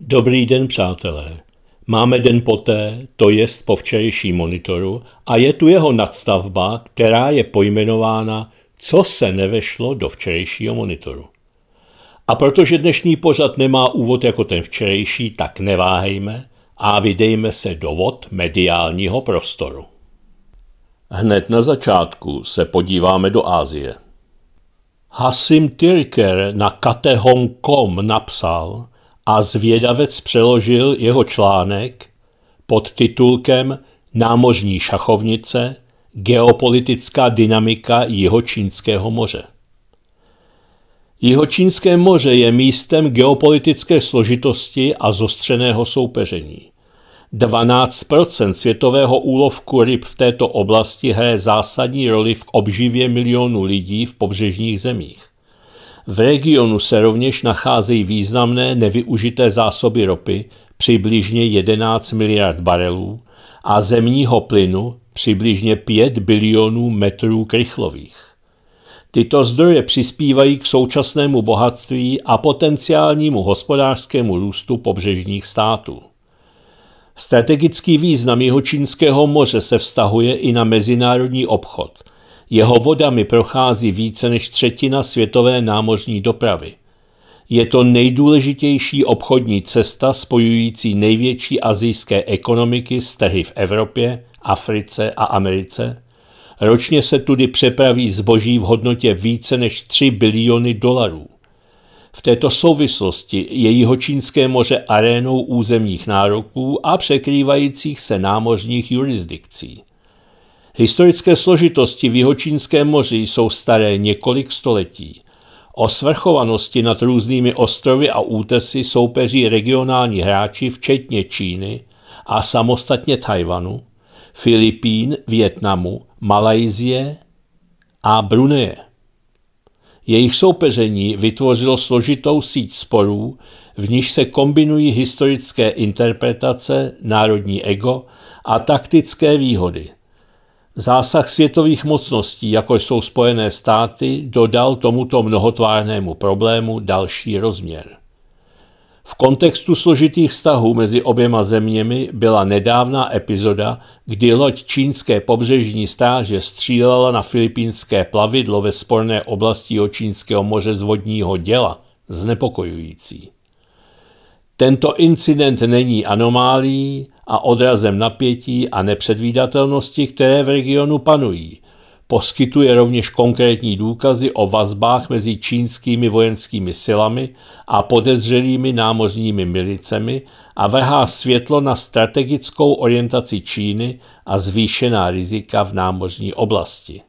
Dobrý den, přátelé. Máme den poté, to jest po včerejší monitoru, a je tu jeho nadstavba, která je pojmenována Co se nevešlo do včerejšího monitoru. A protože dnešní pořad nemá úvod jako ten včerejší, tak neváhejme a vydejme se do vod mediálního prostoru. Hned na začátku se podíváme do Ázie. Hasim Tirker na katehom.com napsal – a zvědavec přeložil jeho článek pod titulkem Námořní šachovnice Geopolitická dynamika Jihočínského moře. Jihočínské moře je místem geopolitické složitosti a zostřeného soupeření. 12 světového úlovku ryb v této oblasti hraje zásadní roli v obživě milionů lidí v pobřežních zemích. V regionu se rovněž nacházejí významné nevyužité zásoby ropy, přibližně 11 miliard barelů, a zemního plynu, přibližně 5 bilionů metrů krychlových. Tyto zdroje přispívají k současnému bohatství a potenciálnímu hospodářskému růstu pobřežních států. Strategický význam jeho Čínského moře se vztahuje i na mezinárodní obchod – jeho vodami prochází více než třetina světové námořní dopravy. Je to nejdůležitější obchodní cesta spojující největší azijské ekonomiky s trhy v Evropě, Africe a Americe. Ročně se tudy přepraví zboží v hodnotě více než 3 biliony dolarů. V této souvislosti je Jihočínské moře arénou územních nároků a překrývajících se námořních jurisdikcí. Historické složitosti v Jihočínském moři jsou staré několik století. O svrchovanosti nad různými ostrovy a útesy soupeří regionální hráči, včetně Číny a samostatně Tajvanu, Filipín, Větnamu, Malajzie a Bruneje. Jejich soupeření vytvořilo složitou síť sporů, v níž se kombinují historické interpretace, národní ego a taktické výhody – Zásah světových mocností, jako jsou Spojené státy, dodal tomuto mnohotvárnému problému další rozměr. V kontextu složitých vztahů mezi oběma zeměmi byla nedávná epizoda, kdy loď čínské pobřežní stáže střílela na filipínské plavidlo ve sporné oblasti o čínského moře z vodního děla, znepokojující. Tento incident není anomálií, a odrazem napětí a nepředvídatelnosti, které v regionu panují. Poskytuje rovněž konkrétní důkazy o vazbách mezi čínskými vojenskými silami a podezřelými námořními milicemi a vrhá světlo na strategickou orientaci Číny a zvýšená rizika v námořní oblasti.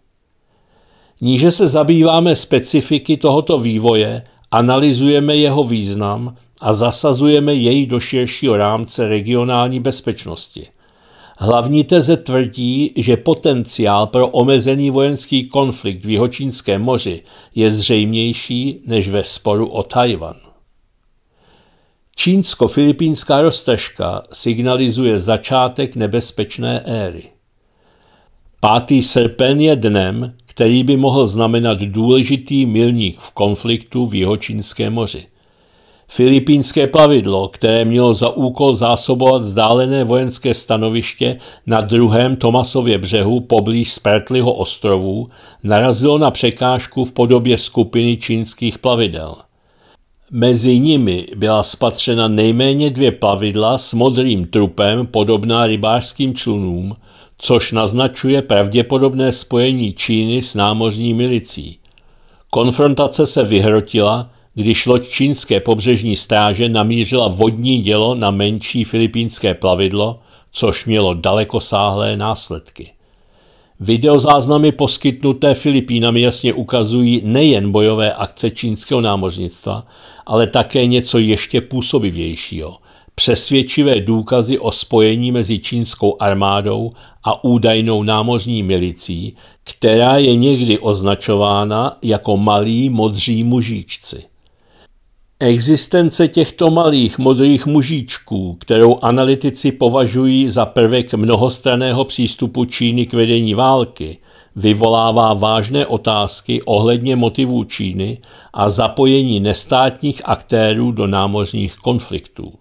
Níže se zabýváme specifiky tohoto vývoje analyzujeme jeho význam a zasazujeme jej do širšího rámce regionální bezpečnosti. Hlavní teze tvrdí, že potenciál pro omezený vojenský konflikt v Jihočínském moři je zřejmější než ve sporu o Tajvan. Čínsko-filipínská roztažka signalizuje začátek nebezpečné éry. 5. srpen je dnem, který by mohl znamenat důležitý milník v konfliktu v Jihočínském moři. Filipínské plavidlo, které mělo za úkol zásobovat vzdálené vojenské stanoviště na druhém Tomasově břehu poblíž Spertliho ostrovů, narazilo na překážku v podobě skupiny čínských plavidel. Mezi nimi byla spatřena nejméně dvě plavidla s modrým trupem podobná rybářským člunům, což naznačuje pravděpodobné spojení Číny s námořní milicí. Konfrontace se vyhrotila, když loď čínské pobřežní stráže namířila vodní dělo na menší filipínské plavidlo, což mělo dalekosáhlé následky. Videozáznamy poskytnuté Filipínami jasně ukazují nejen bojové akce čínského námořnictva, ale také něco ještě působivějšího – přesvědčivé důkazy o spojení mezi čínskou armádou a údajnou námořní milicí, která je někdy označována jako malí modří mužíčci. Existence těchto malých modrých mužíčků, kterou analytici považují za prvek mnohostraného přístupu Číny k vedení války, vyvolává vážné otázky ohledně motivů Číny a zapojení nestátních aktérů do námořních konfliktů.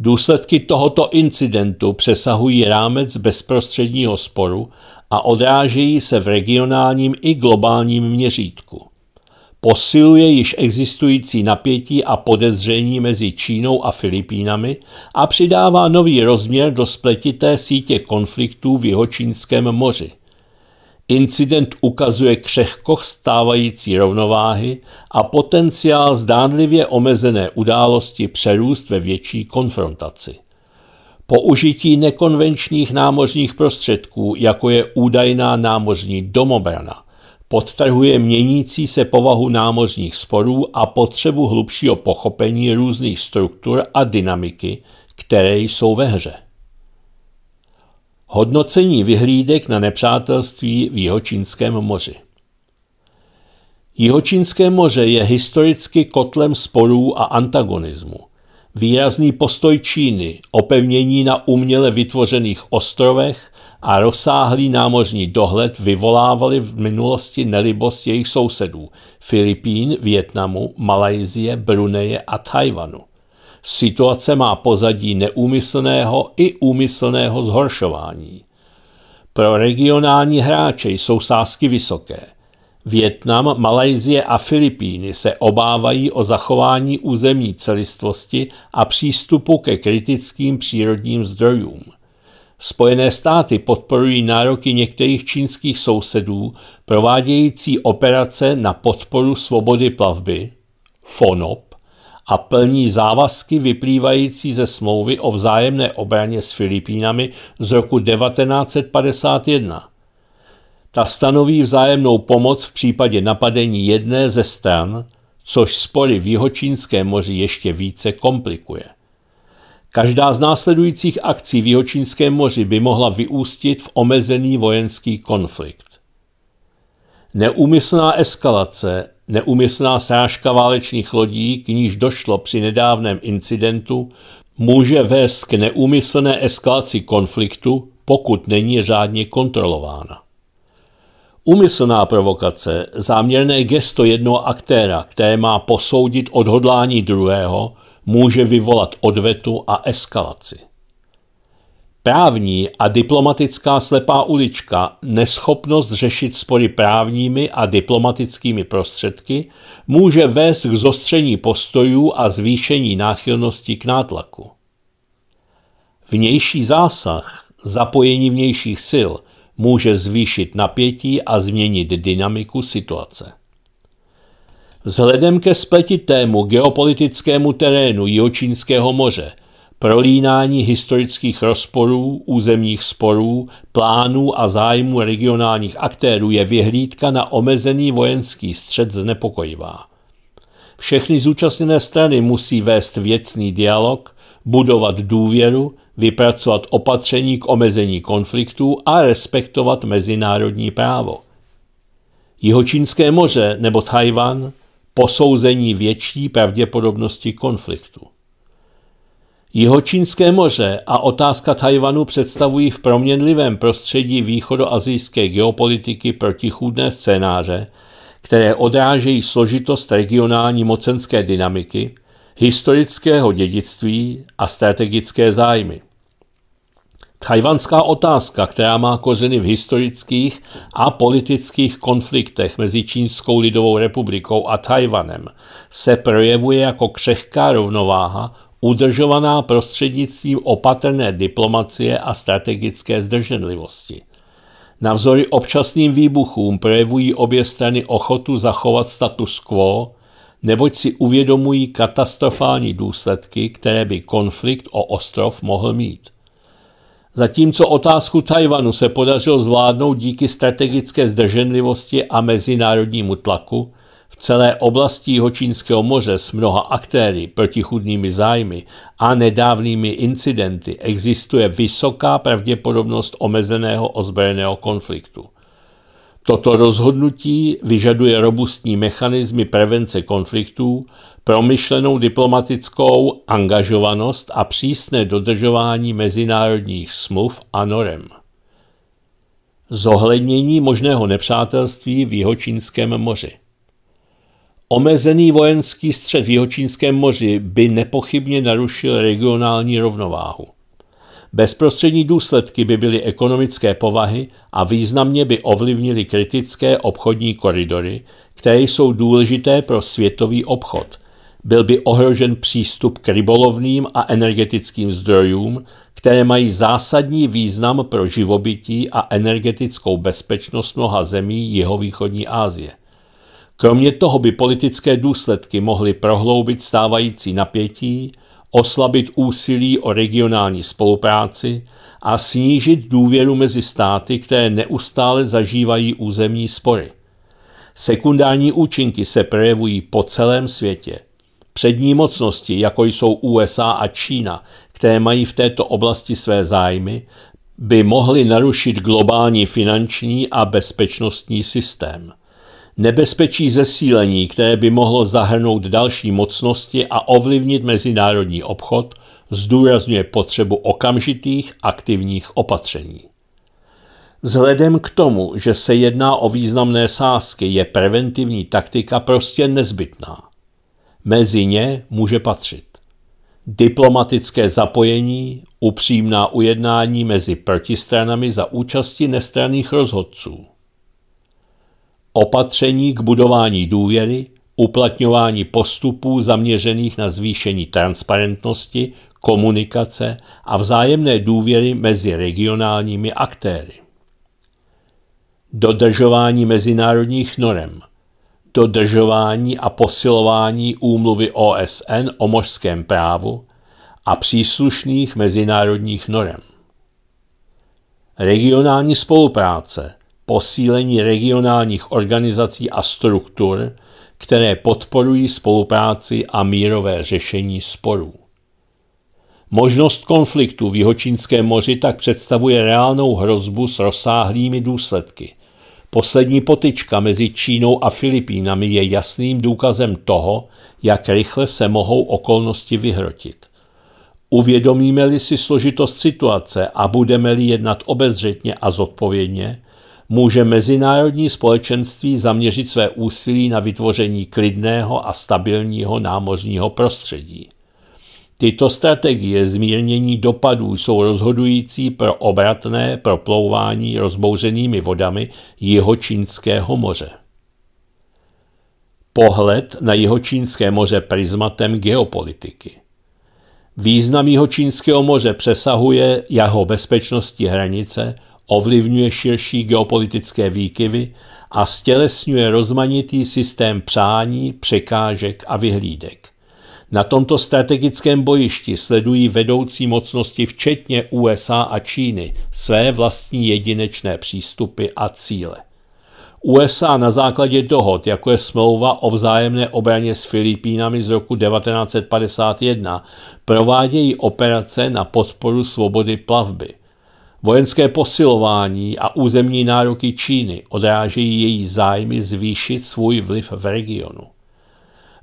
Důsledky tohoto incidentu přesahují rámec bezprostředního sporu a odrážejí se v regionálním i globálním měřítku. Posiluje již existující napětí a podezření mezi Čínou a Filipínami a přidává nový rozměr do spletité sítě konfliktů v Jihočínském moři. Incident ukazuje křehko stávající rovnováhy a potenciál zdánlivě omezené události přerůst ve větší konfrontaci. Použití nekonvenčních námořních prostředků, jako je údajná námořní domobrana, podtrhuje měnící se povahu námořních sporů a potřebu hlubšího pochopení různých struktur a dynamiky, které jsou ve hře. Hodnocení vyhlídek na nepřátelství v Jihočínském moři Jihočínské moře je historicky kotlem sporů a antagonismu. Výrazný postoj Číny, opevnění na uměle vytvořených ostrovech a rozsáhlý námořní dohled vyvolávali v minulosti nelibost jejich sousedů – Filipín, Větnamu, Malajzie, Bruneje a Tajvanu. Situace má pozadí neúmyslného i úmyslného zhoršování. Pro regionální hráče jsou sázky vysoké. Větnam, Malajzie a Filipíny se obávají o zachování územní celistvosti a přístupu ke kritickým přírodním zdrojům. Spojené státy podporují nároky některých čínských sousedů provádějící operace na podporu svobody plavby FONOP a plní závazky vyplývající ze smlouvy o vzájemné obraně s Filipínami z roku 1951. Ta stanoví vzájemnou pomoc v případě napadení jedné ze stran, což spory v Jihočínském moři ještě více komplikuje. Každá z následujících akcí v Jihočínském moři by mohla vyústit v omezený vojenský konflikt. Neúmyslná eskalace Neumyslná srážka válečných lodí, k níž došlo při nedávném incidentu, může vést k neumyslné eskalaci konfliktu, pokud není řádně kontrolována. Umyslná provokace, záměrné gesto jednoho aktéra, které má posoudit odhodlání druhého, může vyvolat odvetu a eskalaci. Právní a diplomatická slepá ulička, neschopnost řešit spory právními a diplomatickými prostředky, může vést k zostření postojů a zvýšení náchylnosti k nátlaku. Vnější zásah, zapojení vnějších sil, může zvýšit napětí a změnit dynamiku situace. Vzhledem ke spletitému geopolitickému terénu Jihočínského moře – prolínání historických rozporů, územních sporů, plánů a zájmů regionálních aktérů je vyhlídka na omezený vojenský střed znepokojivá. Všechny zúčastněné strany musí vést věcný dialog, budovat důvěru, vypracovat opatření k omezení konfliktů a respektovat mezinárodní právo. Jihočínské moře nebo Tajvan posouzení větší pravděpodobnosti konfliktu. Jihočínské moře a otázka Tajvanu představují v proměnlivém prostředí východoazijské geopolitiky protichůdné scénáře, které odrážejí složitost regionální mocenské dynamiky, historického dědictví a strategické zájmy. Tajvanská otázka, která má kořeny v historických a politických konfliktech mezi Čínskou lidovou republikou a Tajvanem, se projevuje jako křehká rovnováha udržovaná prostřednictvím opatrné diplomacie a strategické zdrženlivosti. Navzory občasným výbuchům projevují obě strany ochotu zachovat status quo, neboť si uvědomují katastrofální důsledky, které by konflikt o ostrov mohl mít. Zatímco otázku Tajvanu se podařilo zvládnout díky strategické zdrženlivosti a mezinárodnímu tlaku, v celé oblasti Jihočínského moře s mnoha aktéry, protichudnými zájmy a nedávnými incidenty existuje vysoká pravděpodobnost omezeného ozbrojeného konfliktu. Toto rozhodnutí vyžaduje robustní mechanismy prevence konfliktů, promyšlenou diplomatickou angažovanost a přísné dodržování mezinárodních smluv a norem. Zohlednění možného nepřátelství v Jihočínském moři. Omezený vojenský střed v Jihočínském moři by nepochybně narušil regionální rovnováhu. Bezprostřední důsledky by byly ekonomické povahy a významně by ovlivnily kritické obchodní koridory, které jsou důležité pro světový obchod. Byl by ohrožen přístup k rybolovným a energetickým zdrojům, které mají zásadní význam pro živobytí a energetickou bezpečnost mnoha zemí jihovýchodní Asie. Kromě toho by politické důsledky mohly prohloubit stávající napětí, oslabit úsilí o regionální spolupráci a snížit důvěru mezi státy, které neustále zažívají územní spory. Sekundární účinky se projevují po celém světě. Přední mocnosti, jako jsou USA a Čína, které mají v této oblasti své zájmy, by mohly narušit globální finanční a bezpečnostní systém. Nebezpečí zesílení, které by mohlo zahrnout další mocnosti a ovlivnit mezinárodní obchod, zdůrazňuje potřebu okamžitých aktivních opatření. Vzhledem k tomu, že se jedná o významné sázky, je preventivní taktika prostě nezbytná. Mezi ně může patřit diplomatické zapojení, upřímná ujednání mezi protistranami za účasti nestranných rozhodců – opatření k budování důvěry, uplatňování postupů zaměřených na zvýšení transparentnosti, komunikace a vzájemné důvěry mezi regionálními aktéry. Dodržování mezinárodních norem, dodržování a posilování úmluvy OSN o mořském právu a příslušných mezinárodních norem. Regionální spolupráce – posílení regionálních organizací a struktur, které podporují spolupráci a mírové řešení sporů. Možnost konfliktu v Jihočínském moři tak představuje reálnou hrozbu s rozsáhlými důsledky. Poslední potička mezi Čínou a Filipínami je jasným důkazem toho, jak rychle se mohou okolnosti vyhrotit. Uvědomíme-li si složitost situace a budeme-li jednat obezřetně a zodpovědně, může mezinárodní společenství zaměřit své úsilí na vytvoření klidného a stabilního námořního prostředí. Tyto strategie zmírnění dopadů jsou rozhodující pro obratné proplouvání rozbouřenými vodami Jihočínského moře. Pohled na Jihočínské moře prismatem geopolitiky Význam Jihočínského moře přesahuje jeho bezpečnostní hranice – ovlivňuje širší geopolitické výkyvy a stělesňuje rozmanitý systém přání, překážek a vyhlídek. Na tomto strategickém bojišti sledují vedoucí mocnosti včetně USA a Číny své vlastní jedinečné přístupy a cíle. USA na základě dohod, jako je smlouva o vzájemné obraně s Filipínami z roku 1951, provádějí operace na podporu svobody plavby – Vojenské posilování a územní nároky Číny odrážejí její zájmy zvýšit svůj vliv v regionu.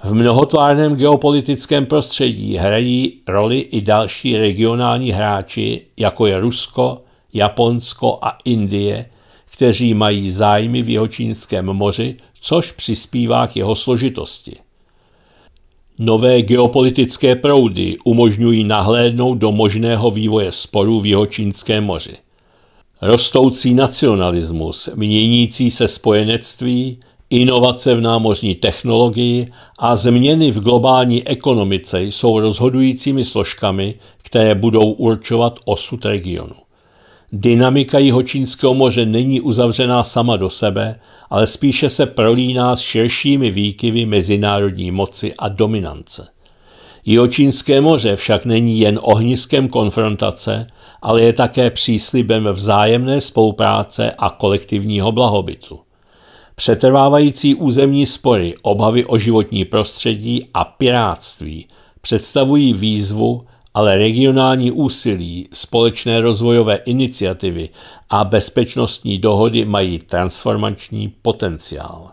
V mnohotvárném geopolitickém prostředí hrají roli i další regionální hráči, jako je Rusko, Japonsko a Indie, kteří mají zájmy v Jihočínském moři, což přispívá k jeho složitosti. Nové geopolitické proudy umožňují nahlédnout do možného vývoje sporů v Jihočínském moři. Rostoucí nacionalismus, měnící se spojenectví, inovace v námořní technologii a změny v globální ekonomice jsou rozhodujícími složkami, které budou určovat osud regionu. Dynamika Jihočínského moře není uzavřená sama do sebe ale spíše se prolíná s širšími výkyvy mezinárodní moci a dominance. Jihočínské moře však není jen ohniskem konfrontace, ale je také příslibem vzájemné spolupráce a kolektivního blahobytu. Přetrvávající územní spory, obavy o životní prostředí a piráctví představují výzvu, ale regionální úsilí, společné rozvojové iniciativy a bezpečnostní dohody mají transformační potenciál.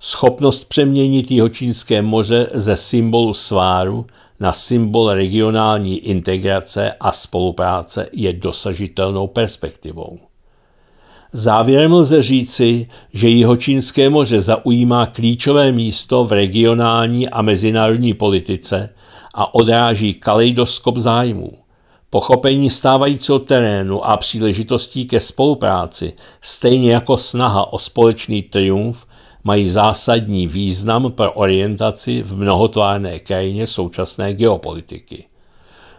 Schopnost přeměnit Jihočínské moře ze symbolu sváru na symbol regionální integrace a spolupráce je dosažitelnou perspektivou. Závěrem lze říci, že Jihočínské moře zaujímá klíčové místo v regionální a mezinárodní politice – a odráží kaleidoskop zájmů. Pochopení stávajícího terénu a příležitostí ke spolupráci, stejně jako snaha o společný triumf, mají zásadní význam pro orientaci v mnohotvárné krajině současné geopolitiky.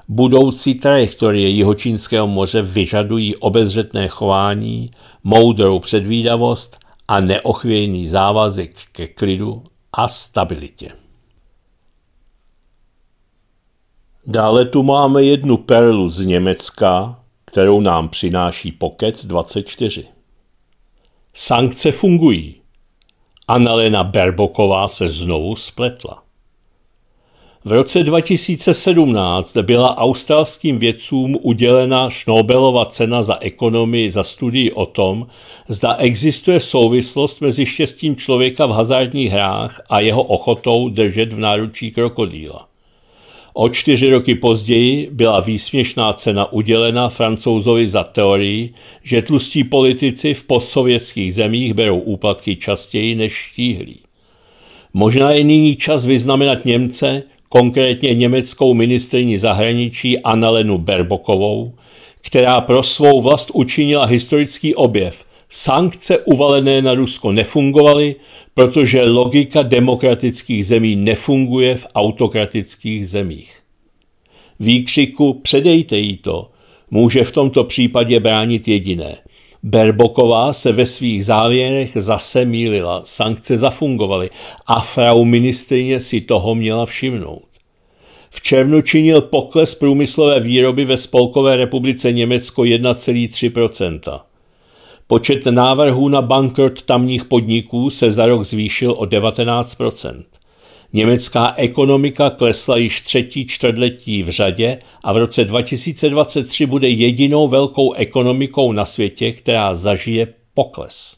Budoucí trajektorie Jihočínského moře vyžadují obezřetné chování, moudrou předvídavost a neochvějný závazek ke klidu a stabilitě. Dále tu máme jednu perlu z Německa, kterou nám přináší Pokec 24. Sankce fungují. Analena Berboková se znovu spletla. V roce 2017 byla australským vědcům udělena Šnobelova cena za ekonomii za studii o tom, zda existuje souvislost mezi štěstím člověka v hazardních hrách a jeho ochotou držet v náručí krokodýla. O čtyři roky později byla výsměšná cena udělena francouzovi za teorii, že tlustí politici v postsovětských zemích berou úplatky častěji než štíhlí. Možná je nyní čas vyznamenat Němce, konkrétně německou ministrní zahraničí Annalenu Berbokovou, která pro svou vlast učinila historický objev – Sankce uvalené na Rusko nefungovaly, protože logika demokratických zemí nefunguje v autokratických zemích. Výkřiku předejte jí to, může v tomto případě bránit jediné. Berboková se ve svých závěrech zase mýlila, sankce zafungovaly a frau ministrině si toho měla všimnout. V červnu činil pokles průmyslové výroby ve Spolkové republice Německo 1,3 Počet návrhů na bankrot tamních podniků se za rok zvýšil o 19 Německá ekonomika klesla již třetí čtvrtletí v řadě a v roce 2023 bude jedinou velkou ekonomikou na světě, která zažije pokles.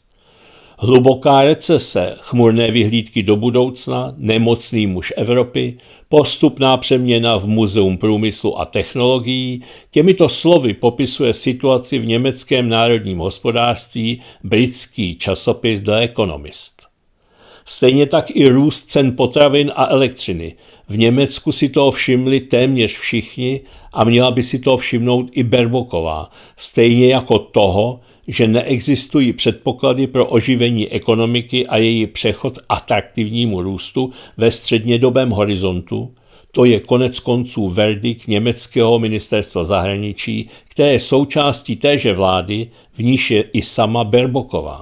Hluboká recese, chmurné vyhlídky do budoucna, nemocný muž Evropy, postupná přeměna v Muzeum průmyslu a technologií, těmito slovy popisuje situaci v německém národním hospodářství britský časopis The Economist. Stejně tak i růst cen potravin a elektřiny. V Německu si to všimli téměř všichni a měla by si to všimnout i Berboková, stejně jako toho, že neexistují předpoklady pro oživení ekonomiky a její přechod atraktivnímu růstu ve střednědobém horizontu, to je konec konců verdik německého ministerstva zahraničí, které je součástí téže vlády, v níž je i sama Berboková.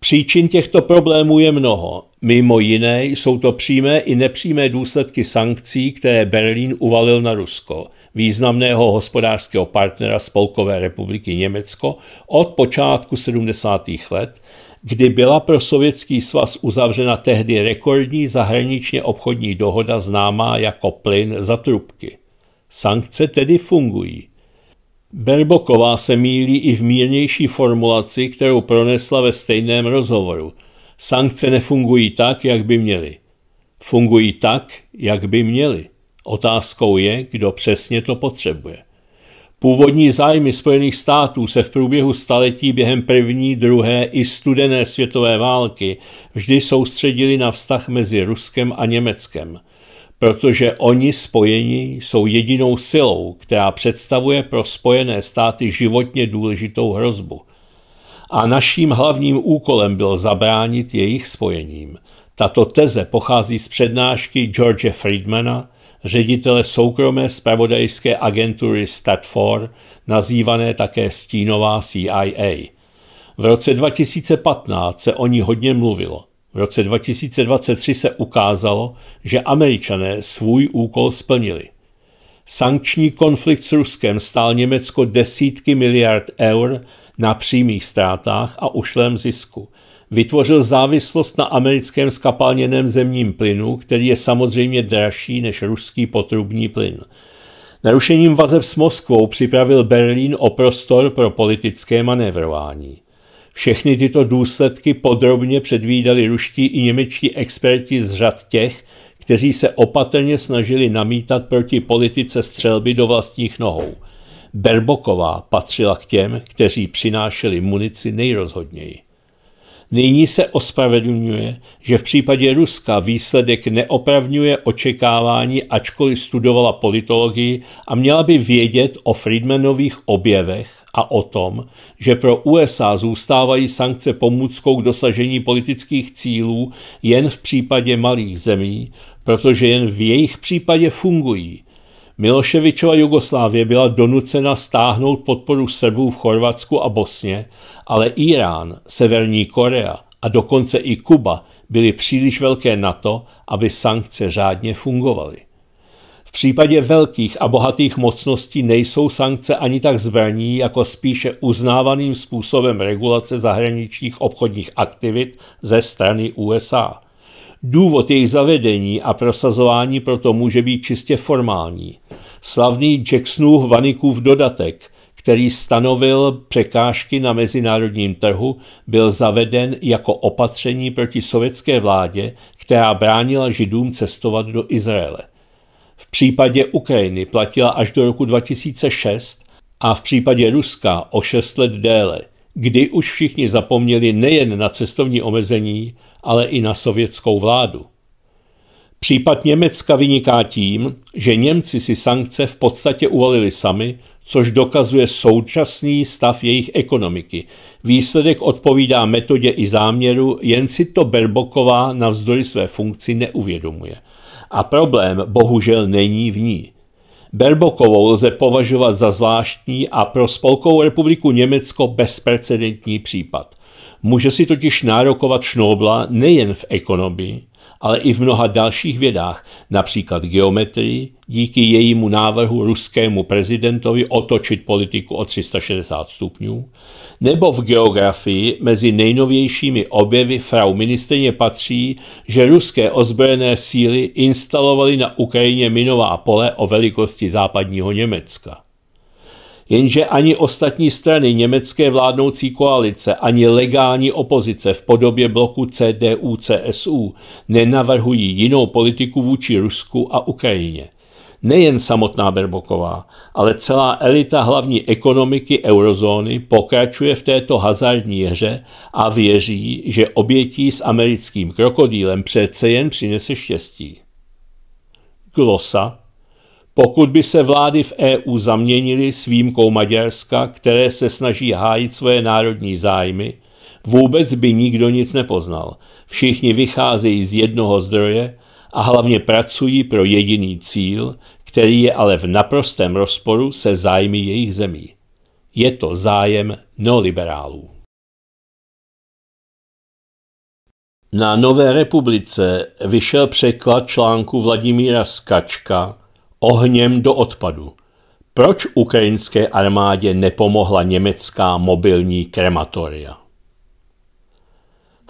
Příčin těchto problémů je mnoho. Mimo jiné jsou to přímé i nepřímé důsledky sankcí, které Berlín uvalil na Rusko – významného hospodářského partnera Spolkové republiky Německo od počátku 70. let, kdy byla pro Sovětský svaz uzavřena tehdy rekordní zahraničně obchodní dohoda známá jako plyn za trubky. Sankce tedy fungují. Berboková se mílí i v mírnější formulaci, kterou pronesla ve stejném rozhovoru. Sankce nefungují tak, jak by měly. Fungují tak, jak by měly. Otázkou je, kdo přesně to potřebuje. Původní zájmy Spojených států se v průběhu staletí během první, druhé i studené světové války vždy soustředili na vztah mezi Ruskem a Německem, protože oni spojení jsou jedinou silou, která představuje pro Spojené státy životně důležitou hrozbu. A naším hlavním úkolem bylo zabránit jejich spojením. Tato teze pochází z přednášky George Friedmana ředitele soukromé spravodajské agentury Statfor, nazývané také Stínová CIA. V roce 2015 se o ní hodně mluvilo. V roce 2023 se ukázalo, že američané svůj úkol splnili. Sankční konflikt s Ruskem stál Německo desítky miliard eur na přímých ztrátách a ušlém zisku – vytvořil závislost na americkém skapalněném zemním plynu, který je samozřejmě dražší než ruský potrubní plyn. Narušením vazeb s Moskvou připravil Berlín o prostor pro politické manévrování. Všechny tyto důsledky podrobně předvídali ruští i němečtí experti z řad těch, kteří se opatrně snažili namítat proti politice střelby do vlastních nohou. Berboková patřila k těm, kteří přinášeli munici nejrozhodněji. Nyní se ospravedlňuje, že v případě Ruska výsledek neopravňuje očekávání, ačkoliv studovala politologii a měla by vědět o Friedmanových objevech a o tom, že pro USA zůstávají sankce pomůckou k dosažení politických cílů jen v případě malých zemí, protože jen v jejich případě fungují – Miloševičova Jugoslávie byla donucena stáhnout podporu Srbů v Chorvatsku a Bosně, ale Irán, Severní Korea a dokonce i Kuba byly příliš velké na to, aby sankce řádně fungovaly. V případě velkých a bohatých mocností nejsou sankce ani tak zbraní, jako spíše uznávaným způsobem regulace zahraničních obchodních aktivit ze strany USA. Důvod jejich zavedení a prosazování proto může být čistě formální slavný Jacksonův vanikův dodatek, který stanovil překážky na mezinárodním trhu, byl zaveden jako opatření proti sovětské vládě, která bránila židům cestovat do Izraele. V případě Ukrajiny platila až do roku 2006 a v případě Ruska o 6 let déle, kdy už všichni zapomněli nejen na cestovní omezení, ale i na sovětskou vládu. Případ Německa vyniká tím, že Němci si sankce v podstatě uvalili sami, což dokazuje současný stav jejich ekonomiky. Výsledek odpovídá metodě i záměru, jen si to Berboková navzdory své funkci neuvědomuje. A problém bohužel není v ní. Berbokovou lze považovat za zvláštní a pro Spolkovou republiku Německo bezprecedentní případ. Může si totiž nárokovat Šnobla nejen v ekonomii, ale i v mnoha dalších vědách, například geometrii, díky jejímu návrhu ruskému prezidentovi otočit politiku o 360 stupňů, nebo v geografii mezi nejnovějšími objevy frau ministrině patří, že ruské ozbrojené síly instalovaly na Ukrajině minová pole o velikosti západního Německa. Jenže ani ostatní strany německé vládnoucí koalice, ani legální opozice v podobě bloku CDU-CSU nenavrhují jinou politiku vůči Rusku a Ukrajině. Nejen samotná Berboková, ale celá elita hlavní ekonomiky eurozóny pokračuje v této hazardní hře a věří, že obětí s americkým krokodýlem přece jen přinese štěstí. Glosa pokud by se vlády v EU zaměnily s výjimkou Maďarska, které se snaží hájit svoje národní zájmy, vůbec by nikdo nic nepoznal. Všichni vycházejí z jednoho zdroje a hlavně pracují pro jediný cíl, který je ale v naprostém rozporu se zájmy jejich zemí. Je to zájem neoliberálů. Na Nové republice vyšel překlad článku Vladimíra Skačka ohněm do odpadu. Proč ukrajinské armádě nepomohla německá mobilní krematoria?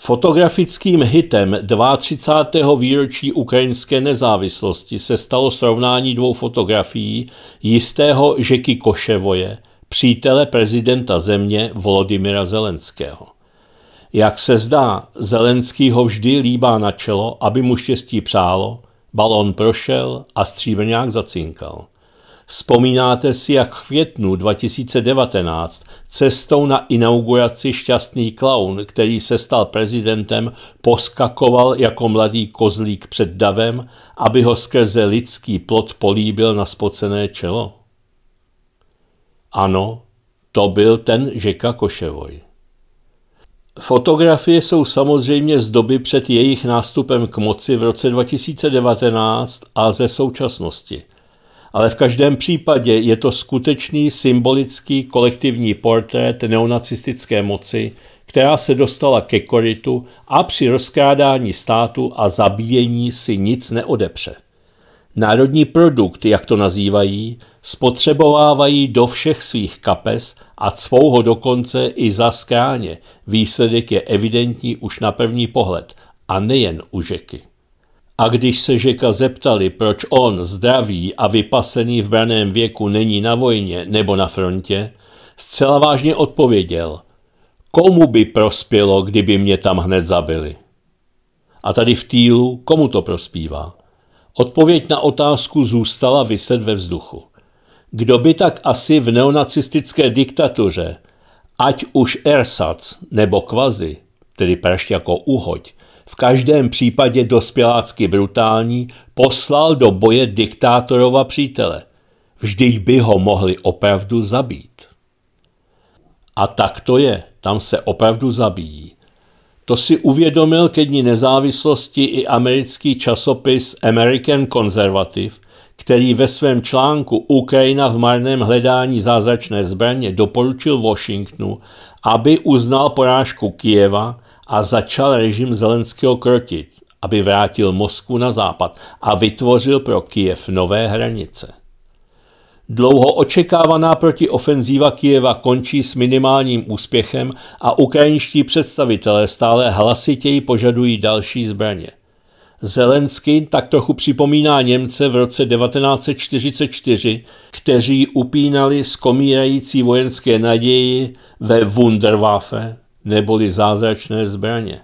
Fotografickým hitem 32. výročí ukrajinské nezávislosti se stalo srovnání dvou fotografií jistého Žeky Koševoje, přítele prezidenta země Volodymyra Zelenského. Jak se zdá, Zelenský ho vždy líbá na čelo, aby mu štěstí přálo, Balón prošel a stříbrňák zacinkal. Vzpomínáte si, jak v květnu 2019 cestou na inauguraci šťastný klaun, který se stal prezidentem, poskakoval jako mladý kozlík před davem, aby ho skrze lidský plot políbil na spocené čelo? Ano, to byl ten Žeka Koševoj. Fotografie jsou samozřejmě z doby před jejich nástupem k moci v roce 2019 a ze současnosti. Ale v každém případě je to skutečný symbolický kolektivní portrét neonacistické moci, která se dostala ke koritu a při rozkrádání státu a zabíjení si nic neodepře národní produkt, jak to nazývají, spotřebovávají do všech svých kapes a cvou ho dokonce i za skráně. Výsledek je evidentní už na první pohled a nejen u Žeky. A když se Žeka zeptali, proč on, zdravý a vypasený v braném věku, není na vojně nebo na frontě, zcela vážně odpověděl, komu by prospělo, kdyby mě tam hned zabili. A tady v týlu komu to prospívá? Odpověď na otázku zůstala vyset ve vzduchu. Kdo by tak asi v neonacistické diktatuře, ať už ersac nebo kvazi, tedy prašť jako uhoď, v každém případě dospělácky brutální, poslal do boje diktátorova přítele. Vždyť by ho mohli opravdu zabít. A tak to je, tam se opravdu zabíjí. To si uvědomil ke dní nezávislosti i americký časopis American Conservative, který ve svém článku Ukrajina v marném hledání zázračné zbraně doporučil Washingtonu, aby uznal porážku Kijeva a začal režim Zelenského krotit, aby vrátil Moskvu na západ a vytvořil pro Kijev nové hranice. Dlouho očekávaná protiofenzíva Kijeva končí s minimálním úspěchem a ukrajinští představitelé stále hlasitěji požadují další zbraně. Zelensky tak trochu připomíná Němce v roce 1944, kteří upínali skomírající vojenské naději ve Wunderwaffe, neboli zázračné zbraně.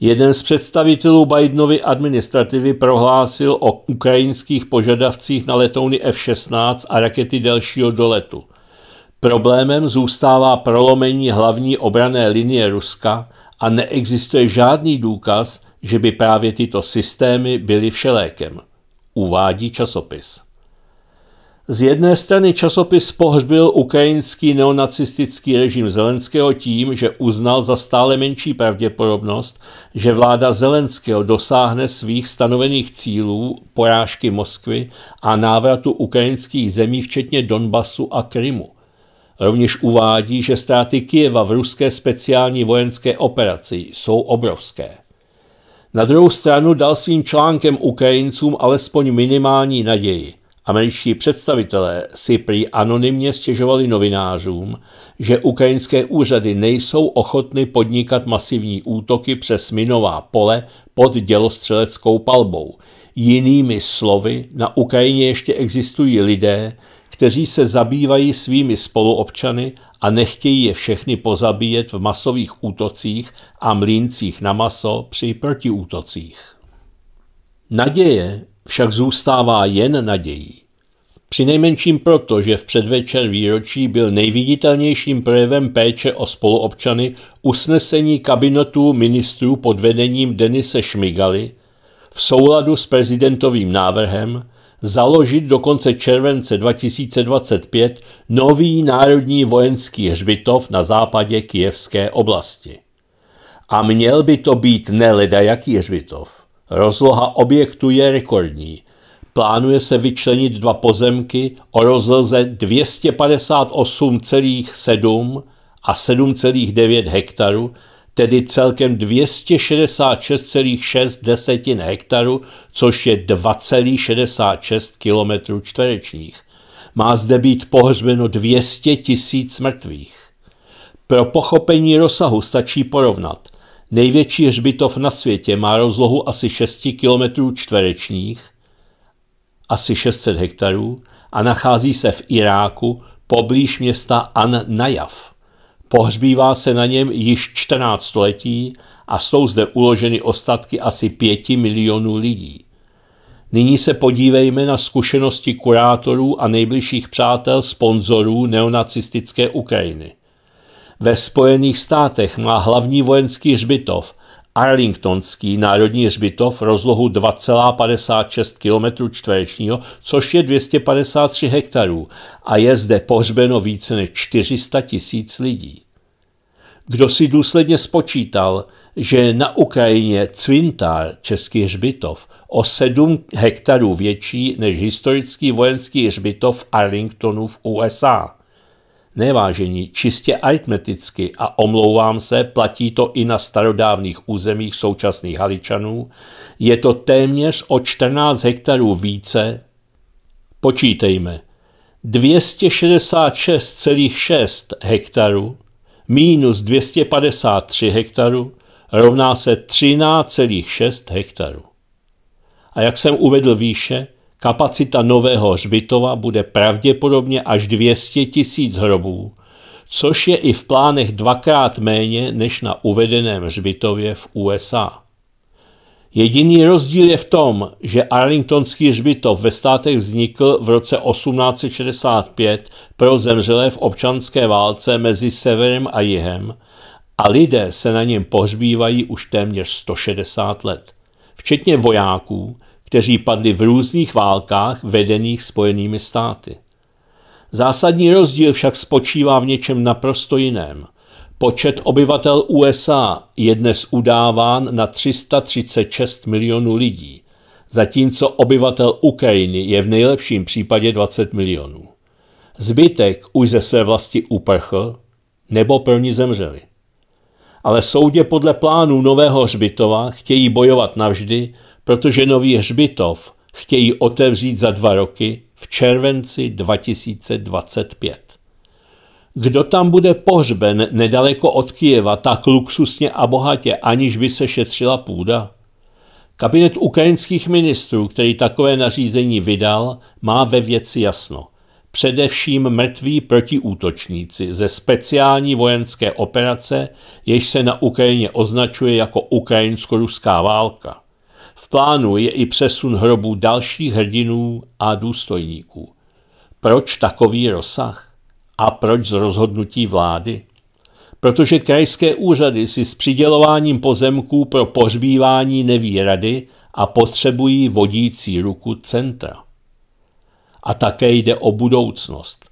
Jeden z představitelů Bidenovy administrativy prohlásil o ukrajinských požadavcích na letouny F-16 a rakety delšího doletu. Problémem zůstává prolomení hlavní obrané linie Ruska a neexistuje žádný důkaz, že by právě tyto systémy byly všelékem, uvádí časopis. Z jedné strany časopis pohřbil ukrajinský neonacistický režim Zelenského tím, že uznal za stále menší pravděpodobnost, že vláda Zelenského dosáhne svých stanovených cílů porážky Moskvy a návratu ukrajinských zemí včetně Donbasu a Krymu. Rovněž uvádí, že ztráty Kijeva v ruské speciální vojenské operaci jsou obrovské. Na druhou stranu dal svým článkem Ukrajincům alespoň minimální naději – Američtí představitelé si prý anonymně stěžovali novinářům, že ukrajinské úřady nejsou ochotny podnikat masivní útoky přes minová pole pod dělostřeleckou palbou. Jinými slovy, na Ukrajině ještě existují lidé, kteří se zabývají svými spoluobčany a nechtějí je všechny pozabíjet v masových útocích a mlíncích na maso při protiútocích. Naděje, však zůstává jen nadějí. Přinejmenším proto, že v předvečer výročí byl nejviditelnějším projevem péče o spoluobčany usnesení kabinetů ministrů pod vedením Denise Šmigaly v souladu s prezidentovým návrhem založit do konce července 2025 nový národní vojenský hřbitov na západě Kijevské oblasti. A měl by to být ne ledajaký hřbitov Rozloha objektu je rekordní. Plánuje se vyčlenit dva pozemky o rozloze 258,7 a 7,9 hektaru, tedy celkem 266,6 desetin hektaru, což je 2,66 km čtverečních. Má zde být pohřbeno 200 tisíc mrtvých. Pro pochopení rozsahu stačí porovnat – Největší hřbitov na světě má rozlohu asi 6 km čtverečních, asi 600 hektarů, a nachází se v Iráku poblíž města An-Najaf. Pohřbívá se na něm již 14 století a jsou zde uloženy ostatky asi 5 milionů lidí. Nyní se podívejme na zkušenosti kurátorů a nejbližších přátel sponzorů neonacistické Ukrajiny – ve Spojených státech má hlavní vojenský hřbitov Arlingtonský národní hřbitov rozlohu 2,56 km čtverečního, což je 253 hektarů a je zde pohřbeno více než 400 tisíc lidí. Kdo si důsledně spočítal, že na Ukrajině cvintár Český hřbitov o 7 hektarů větší než historický vojenský hřbitov Arlingtonu v USA – Nevážení, čistě aritmeticky a omlouvám se, platí to i na starodávných územích současných Haličanů, je to téměř o 14 hektarů více. Počítejme, 266,6 hektarů minus 253 hektarů rovná se 13,6 hektarů. A jak jsem uvedl výše, Kapacita nového hřbitova bude pravděpodobně až 200 tisíc hrobů, což je i v plánech dvakrát méně než na uvedeném hřbitově v USA. Jediný rozdíl je v tom, že Arlingtonský hřbitov ve státech vznikl v roce 1865 pro zemřelé v občanské válce mezi severem a jihem a lidé se na něm pohřbívají už téměř 160 let, včetně vojáků, kteří padli v různých válkách vedených Spojenými státy. Zásadní rozdíl však spočívá v něčem naprosto jiném. Počet obyvatel USA je dnes udáván na 336 milionů lidí, zatímco obyvatel Ukrajiny je v nejlepším případě 20 milionů. Zbytek už ze své vlasti uprchl nebo pro ní zemřeli. Ale soudě podle plánů Nového hřbitova chtějí bojovat navždy protože nový hřbitov chtějí otevřít za dva roky v červenci 2025. Kdo tam bude pohřben nedaleko od Kijeva tak luxusně a bohatě, aniž by se šetřila půda? Kabinet ukrajinských ministrů, který takové nařízení vydal, má ve věci jasno. Především mrtví protiútočníci ze speciální vojenské operace, jež se na Ukrajině označuje jako ukrajinsko-ruská válka. V plánu je i přesun hrobů dalších hrdinů a důstojníků. Proč takový rozsah? A proč z rozhodnutí vlády? Protože krajské úřady si s přidělováním pozemků pro pohřbívání neví rady a potřebují vodící ruku centra. A také jde o budoucnost,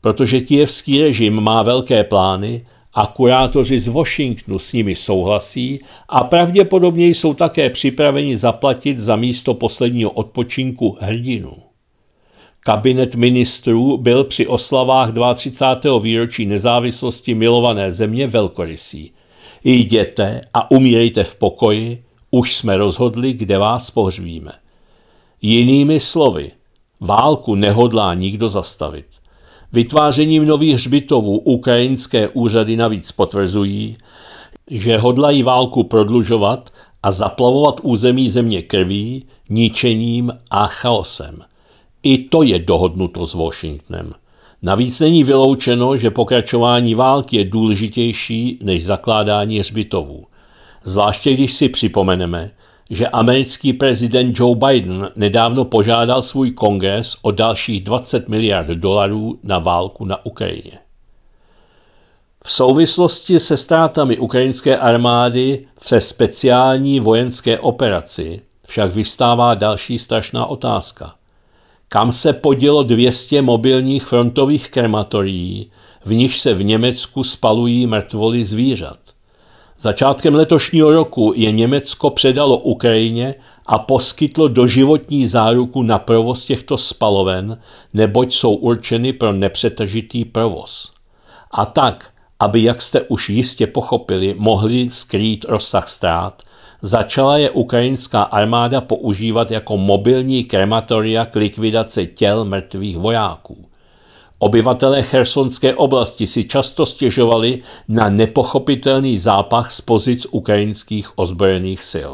protože kijevský režim má velké plány a kurátoři z Washingtonu s nimi souhlasí a pravděpodobně jsou také připraveni zaplatit za místo posledního odpočinku hrdinu. Kabinet ministrů byl při oslavách 32. výročí nezávislosti milované země velkorysí. Jděte a umírejte v pokoji, už jsme rozhodli, kde vás pohřbíme. Jinými slovy, válku nehodlá nikdo zastavit. Vytvářením nových hřbitovů ukrajinské úřady navíc potvrzují, že hodlají válku prodlužovat a zaplavovat území země krví, ničením a chaosem. I to je dohodnuto s Washingtonem. Navíc není vyloučeno, že pokračování války je důležitější než zakládání hřbitovů. Zvláště když si připomeneme, že americký prezident Joe Biden nedávno požádal svůj kongres o dalších 20 miliard dolarů na válku na Ukrajině. V souvislosti se ztrátami ukrajinské armády se speciální vojenské operaci však vystává další strašná otázka. Kam se podělo 200 mobilních frontových krematorií, v nich se v Německu spalují mrtvoly zvířat? Začátkem letošního roku je Německo předalo Ukrajině a poskytlo doživotní záruku na provoz těchto spaloven, neboť jsou určeny pro nepřetržitý provoz. A tak, aby, jak jste už jistě pochopili, mohli skrýt rozsah ztrát, začala je ukrajinská armáda používat jako mobilní krematoria k likvidaci těl mrtvých vojáků. Obyvatelé chersonské oblasti si často stěžovali na nepochopitelný zápach z pozic ukrajinských ozbrojených sil.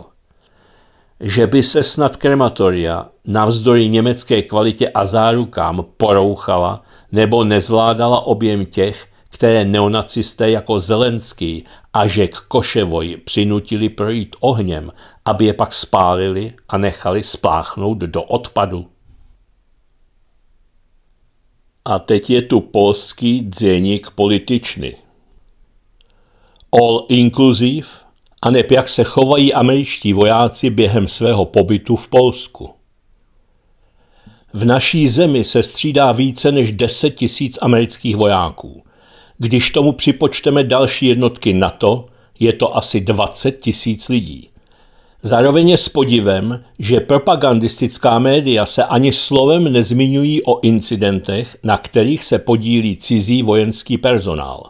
Že by se snad krematoria navzdory německé kvalitě a zárukám porouchala nebo nezvládala objem těch, které neonacisté jako Zelenský a Žek Koševoj přinutili projít ohněm, aby je pak spálili a nechali spláchnout do odpadu. A teď je tu polský dzeník političný. All inclusive, aneb jak se chovají američtí vojáci během svého pobytu v Polsku. V naší zemi se střídá více než 10 tisíc amerických vojáků. Když tomu připočteme další jednotky NATO, je to asi 20 tisíc lidí. Zároveň je s podivem, že propagandistická média se ani slovem nezmiňují o incidentech, na kterých se podílí cizí vojenský personál.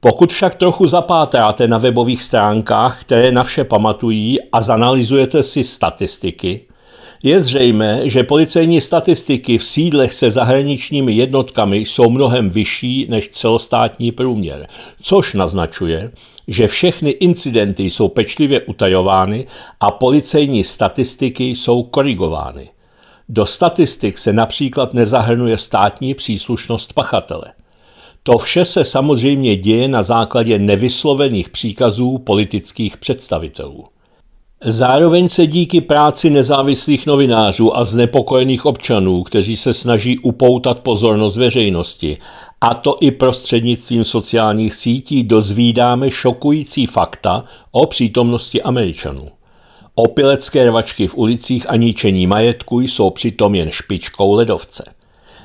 Pokud však trochu zapátráte na webových stránkách, které na vše pamatují a zanalizujete si statistiky, je zřejmé, že policejní statistiky v sídlech se zahraničními jednotkami jsou mnohem vyšší než celostátní průměr, což naznačuje, že všechny incidenty jsou pečlivě utajovány a policejní statistiky jsou korigovány. Do statistik se například nezahrnuje státní příslušnost pachatele. To vše se samozřejmě děje na základě nevyslovených příkazů politických představitelů. Zároveň se díky práci nezávislých novinářů a znepokojených občanů, kteří se snaží upoutat pozornost veřejnosti, a to i prostřednictvím sociálních sítí, dozvídáme šokující fakta o přítomnosti Američanů. Opilecké rvačky v ulicích a ničení majetku jsou přitom jen špičkou ledovce.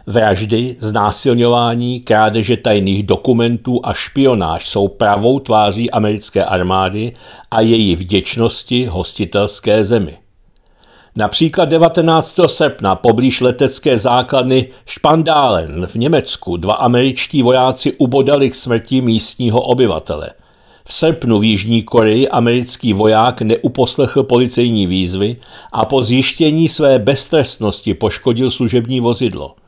Vraždy, znásilňování, krádeže tajných dokumentů a špionáž jsou pravou tváří americké armády a její vděčnosti hostitelské zemi. Například 19. srpna poblíž letecké základny Špandálen v Německu dva američtí vojáci ubodali k smrti místního obyvatele. V srpnu v Jižní Koreji americký voják neuposlechl policejní výzvy a po zjištění své beztrestnosti poškodil služební vozidlo –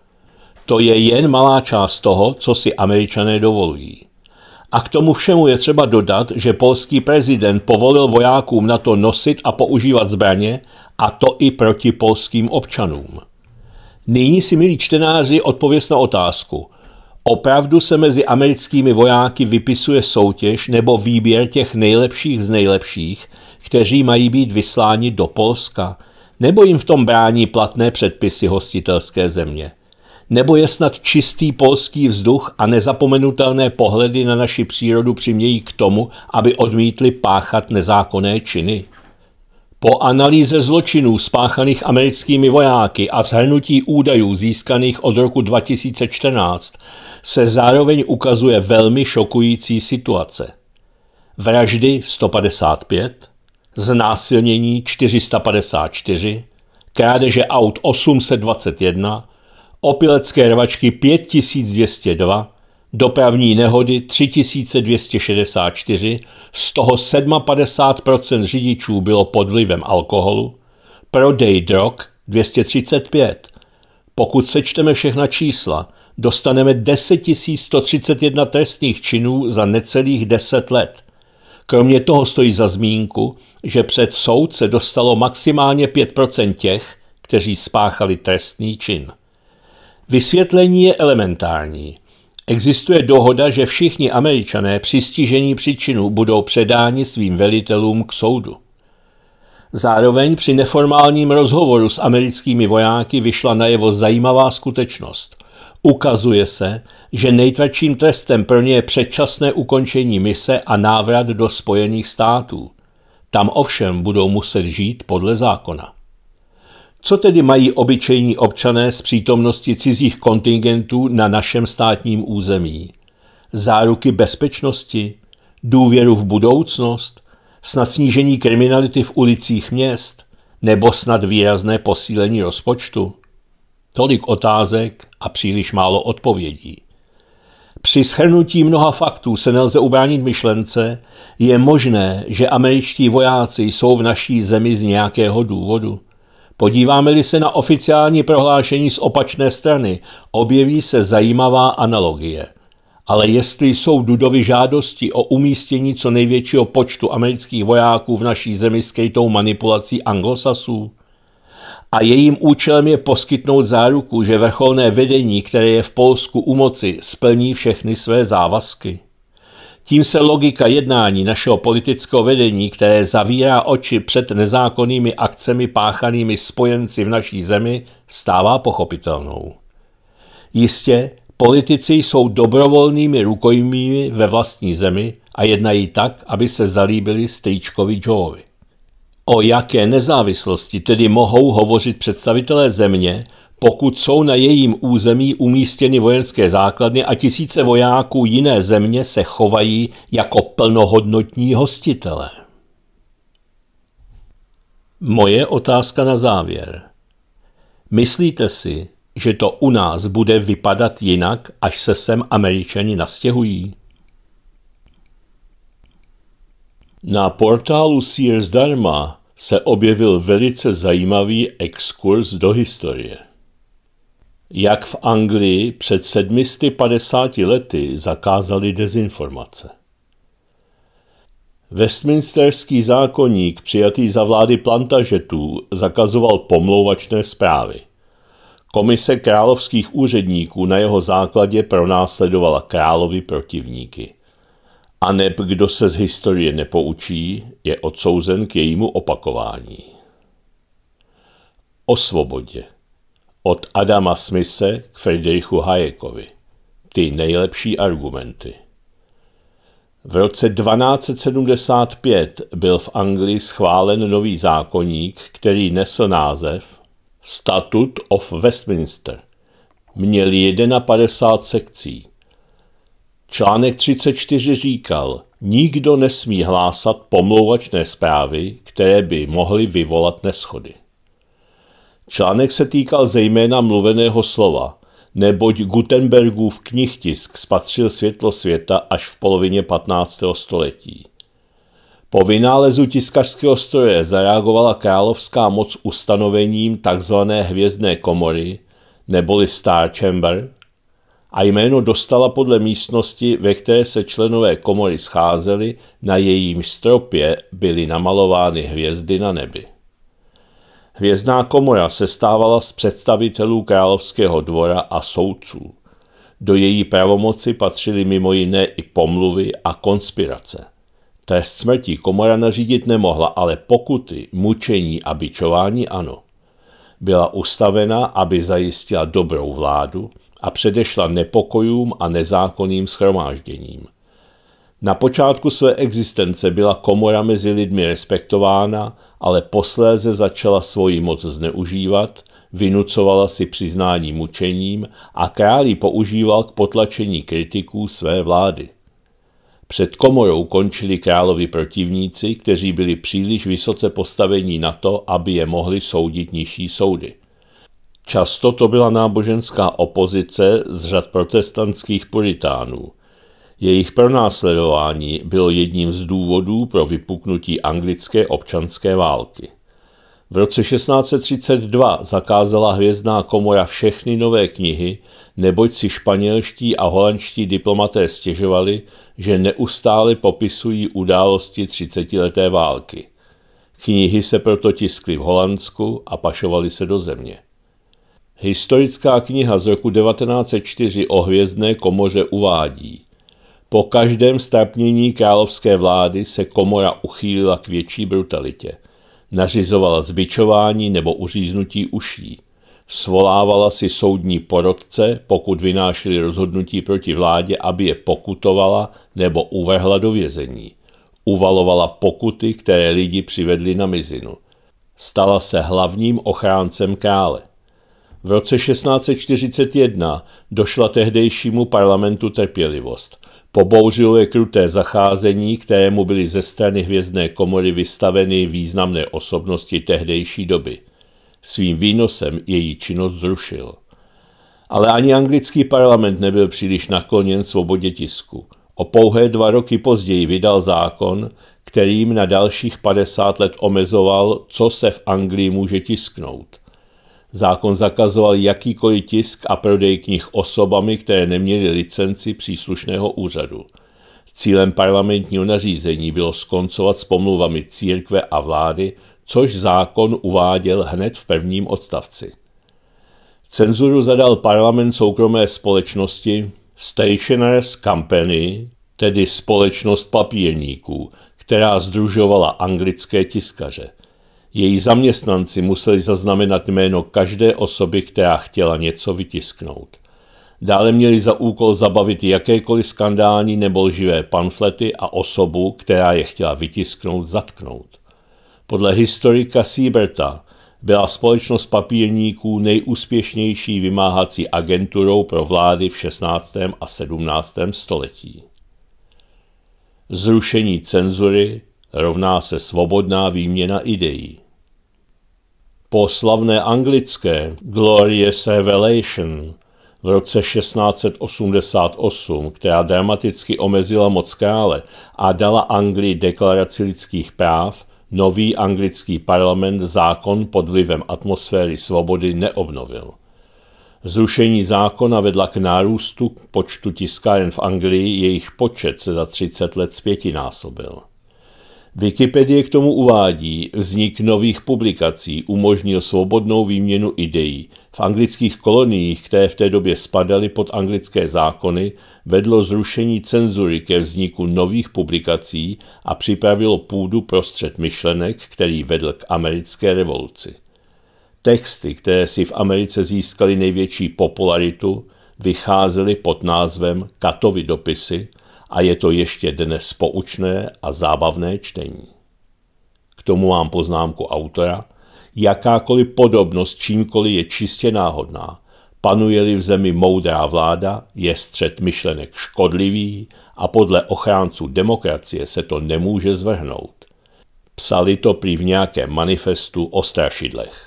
to je jen malá část toho, co si američané dovolují. A k tomu všemu je třeba dodat, že polský prezident povolil vojákům na to nosit a používat zbraně, a to i proti polským občanům. Nyní si, milí čtenáři, odpověz na otázku. Opravdu se mezi americkými vojáky vypisuje soutěž nebo výběr těch nejlepších z nejlepších, kteří mají být vysláni do Polska, nebo jim v tom brání platné předpisy hostitelské země? nebo je snad čistý polský vzduch a nezapomenutelné pohledy na naši přírodu přimějí k tomu, aby odmítli páchat nezákonné činy? Po analýze zločinů spáchaných americkými vojáky a shrnutí údajů získaných od roku 2014 se zároveň ukazuje velmi šokující situace. Vraždy 155, znásilnění 454, krádeže aut 821, opilecké rvačky 5202, dopravní nehody 3264, z toho 57% řidičů bylo pod vlivem alkoholu, prodej drog 235. Pokud sečteme všechna čísla, dostaneme 10 131 trestných činů za necelých 10 let. Kromě toho stojí za zmínku, že před soud se dostalo maximálně 5% těch, kteří spáchali trestný čin. Vysvětlení je elementární. Existuje dohoda, že všichni američané při stížení příčinu budou předáni svým velitelům k soudu. Zároveň při neformálním rozhovoru s americkými vojáky vyšla najevo zajímavá skutečnost. Ukazuje se, že nejtvrdším trestem pro ně je předčasné ukončení mise a návrat do Spojených států. Tam ovšem budou muset žít podle zákona. Co tedy mají obyčejní občané z přítomnosti cizích kontingentů na našem státním území? Záruky bezpečnosti? Důvěru v budoucnost? Snad snížení kriminality v ulicích měst? Nebo snad výrazné posílení rozpočtu? Tolik otázek a příliš málo odpovědí. Při shrnutí mnoha faktů se nelze ubránit myšlence, je možné, že američtí vojáci jsou v naší zemi z nějakého důvodu. Podíváme-li se na oficiální prohlášení z opačné strany, objeví se zajímavá analogie. Ale jestli jsou Dudovi žádosti o umístění co největšího počtu amerických vojáků v naší zemi skrytou manipulací anglosasů? A jejím účelem je poskytnout záruku, že vrcholné vedení, které je v Polsku u moci, splní všechny své závazky. Tím se logika jednání našeho politického vedení, které zavírá oči před nezákonnými akcemi páchanými spojenci v naší zemi, stává pochopitelnou. Jistě, politici jsou dobrovolnými rukojmími ve vlastní zemi a jednají tak, aby se zalíbili strýčkovi Joeovi. O jaké nezávislosti tedy mohou hovořit představitelé země, pokud jsou na jejím území umístěny vojenské základny a tisíce vojáků jiné země se chovají jako plnohodnotní hostitelé. Moje otázka na závěr. Myslíte si, že to u nás bude vypadat jinak, až se sem američani nastěhují? Na portálu Sears Dharma se objevil velice zajímavý exkurs do historie jak v Anglii před 750 lety zakázali dezinformace. Westminsterský zákonník přijatý za vlády plantažetů zakazoval pomlouvačné zprávy. Komise královských úředníků na jeho základě pronásledovala královi protivníky. A neb kdo se z historie nepoučí, je odsouzen k jejímu opakování. O svobodě. Od Adama Smise k Friedrichu Hayekovi. Ty nejlepší argumenty. V roce 1275 byl v Anglii schválen nový zákoník, který nesl název Statut of Westminster. Měl 51 sekcí. Článek 34 říkal, nikdo nesmí hlásat pomlouvačné zprávy, které by mohly vyvolat neschody. Článek se týkal zejména mluveného slova, neboť Gutenbergův knihtisk spatřil světlo světa až v polovině 15. století. Po vynálezu tiskařského stroje zareagovala královská moc ustanovením tzv. hvězdné komory, neboli Star Chamber, a jméno dostala podle místnosti, ve které se členové komory scházeli, na jejím stropě byly namalovány hvězdy na nebi. Hvězdná komora se stávala z představitelů královského dvora a soudců. Do její pravomoci patřily mimo jiné i pomluvy a konspirace. Trest smrti komora nařídit nemohla, ale pokuty, mučení a byčování ano. Byla ustavena, aby zajistila dobrou vládu a předešla nepokojům a nezákonným schromážděním – na počátku své existence byla komora mezi lidmi respektována, ale posléze začala svoji moc zneužívat, vynucovala si přiznání mučením a král ji používal k potlačení kritiků své vlády. Před komorou končili královi protivníci, kteří byli příliš vysoce postavení na to, aby je mohli soudit nižší soudy. Často to byla náboženská opozice z řad protestantských puritánů – jejich pronásledování bylo jedním z důvodů pro vypuknutí anglické občanské války. V roce 1632 zakázala hvězdná komora všechny nové knihy, neboť si španělští a holandští diplomaté stěžovali, že neustále popisují události třicetileté války. Knihy se proto tiskly v Holandsku a pašovaly se do země. Historická kniha z roku 1904 o hvězdné komoře uvádí – po každém stápnění královské vlády se komora uchýlila k větší brutalitě. Nařizovala zbičování nebo uříznutí uší. Svolávala si soudní porodce, pokud vynášeli rozhodnutí proti vládě, aby je pokutovala nebo uvrhla do vězení. Uvalovala pokuty, které lidi přivedli na mizinu. Stala se hlavním ochráncem krále. V roce 1641 došla tehdejšímu parlamentu trpělivost. Pobouřilo je kruté zacházení, kterému byly ze strany hvězdné komory vystaveny významné osobnosti tehdejší doby. Svým výnosem její činnost zrušil. Ale ani anglický parlament nebyl příliš nakloněn svobodě tisku. O pouhé dva roky později vydal zákon, kterým na dalších 50 let omezoval, co se v Anglii může tisknout – Zákon zakazoval jakýkoliv tisk a prodej knih osobami, které neměly licenci příslušného úřadu. Cílem parlamentního nařízení bylo skoncovat s pomluvami církve a vlády, což zákon uváděl hned v prvním odstavci. Cenzuru zadal parlament soukromé společnosti Stationers Company, tedy společnost papírníků, která združovala anglické tiskaře. Její zaměstnanci museli zaznamenat jméno každé osoby, která chtěla něco vytisknout. Dále měli za úkol zabavit jakékoliv skandální nebo lživé pamflety a osobu, která je chtěla vytisknout, zatknout. Podle historika Sieberta byla společnost papírníků nejúspěšnější vymáhací agenturou pro vlády v 16. a 17. století. Zrušení cenzury, rovná se svobodná výměna ideí. Po slavné anglické Glorious Revelation v roce 1688, která dramaticky omezila moc krále a dala Anglii deklaraci lidských práv, nový anglický parlament zákon pod vlivem atmosféry svobody neobnovil. Zrušení zákona vedla k nárůstu počtu tiskáren v Anglii, jejich počet se za 30 let zpětinásobil. Wikipedie k tomu uvádí, vznik nových publikací umožnil svobodnou výměnu ideí. V anglických koloniích, které v té době spadaly pod anglické zákony, vedlo zrušení cenzury ke vzniku nových publikací a připravilo půdu prostřed myšlenek, který vedl k americké revoluci. Texty, které si v Americe získaly největší popularitu, vycházely pod názvem Katovi dopisy – a je to ještě dnes poučné a zábavné čtení. K tomu mám poznámku autora, jakákoliv podobnost čímkoliv je čistě náhodná, panuje-li v zemi moudrá vláda, je střed myšlenek škodlivý a podle ochránců demokracie se to nemůže zvrhnout. Psali to prý v nějakém manifestu o strašidlech.